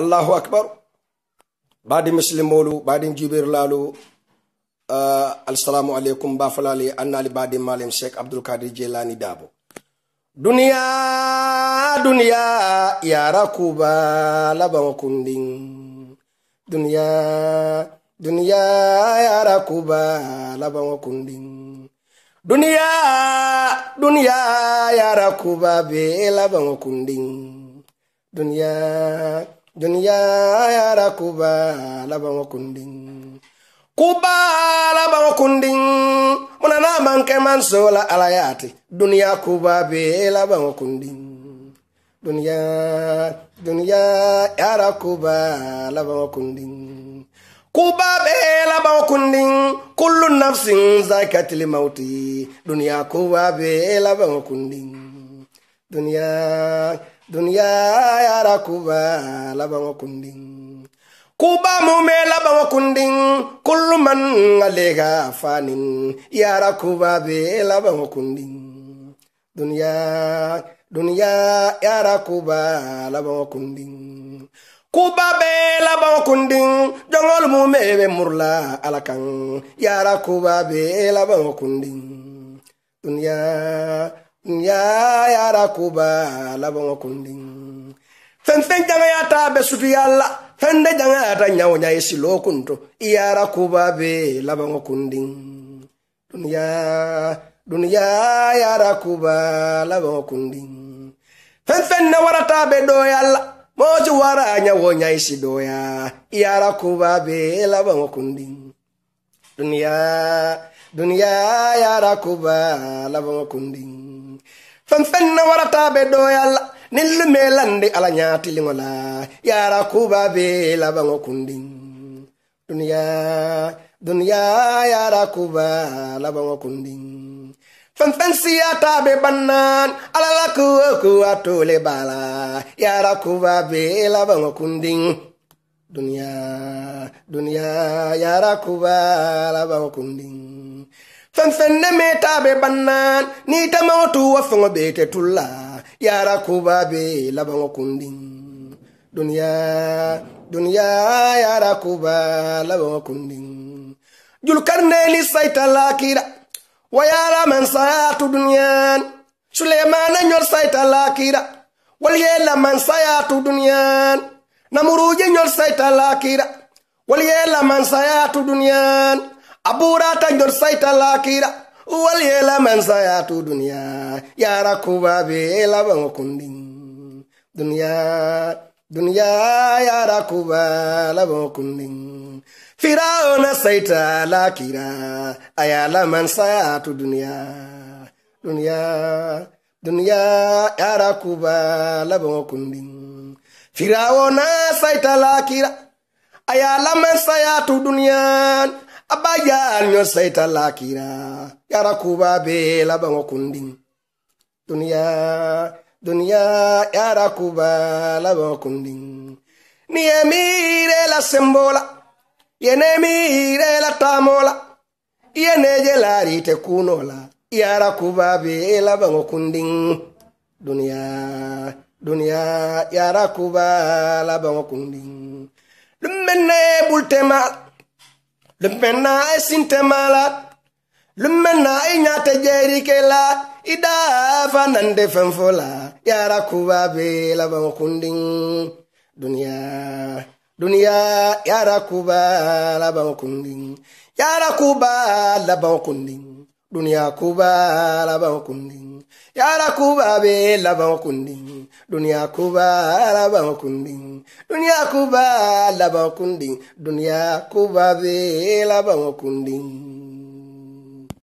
allahu akbar baɗi muslimolu jibir lalu uh, assalamu aleykum bafalali annali badi malim Abdul kadir jelani dabo dunia dunia ya rakuba laban kundin dunia dunia ya rakuba laban kundin dunia dunia ya rakuba be laban kundin Dunia. duniya duniyara kuba labanwa kundin kuba labanwa kundin muna na banke man sola alayati duniya kuba be labanwa kundin duniya duniya yara kuba labanwa kundin kuba be labanwa kundin kullu nafsin zakatil mauti duniya kuba be labanwa kundin Dunya, dunya yara kuba laba kundin kuba mume laba kundin kullu man alega fanin yara kuba be labango kundin dunya duniyaa yara kuba laba kundin kuba be laba kundin jongol mume be murla alakan yara kuba be laba kundin duniyaa ya yara kuba labango kundin fenfen janga ya ta be sutu yalla fende janga ya ta nyawo nya isi lokunto yara kuba be labango kundin dunya dunya yara kuba labango kundin fenfen na warata be do yalla moju wara nyawo nya isi do ya yara kuba be labango kundin dunya dunya yara kuba labango kundin fen fenne warata ɓe ɗoyalla nillume lande ala lingola yara kuba be labaŋo kundin dunia duniya yara kuba labaŋo kundiŋ fenfen siyata be banan alala kuwo kuwa tole bala yara kuba be labaŋo kundin dunia duniya yara kuba labaŋo fenfenne metaɓe bannan ni tamao tu wa feŋo ɓe te tulla yara kuba be labaŋo kundin duniya duniya yara kuba labaŋo kundin julkarneni saitalakira wayara man sayatu duniyan suleimana nyol saitalakira walyela man sayatu duniyan namuruje nyol saitalakira walyela man sayatu duniyan abura tanjor saita lakira wal yela man tu dunya yara kuba be laban kundin dunya dunya yara kuba laban kundin firauna saita lakira ayala ya tu dunya dunya dunya yara kuba laban kundin firauna saita lakira ayala ya tu dunya abaya nyo saita lakira yara kuba be labango kundin duniya duniya yara kuba labango kundin ni emire la sembola yene mire la tamola yene jelari te kunola yara kuba be labango kundin duniya duniya yara kuba labango kundin lumene bultema Lumena e lumena lumenna e ñaate jeeri nande fen yara kuba be laban kundin Dunia. duniya yara kuba laban kundin yara kuba laban kundin dunia kubaa laba kundi yaara kuba be laba kundi duniyaa kuba laba kundi duniyaa kuba laba kundi duniyaa kuba be laba kundi.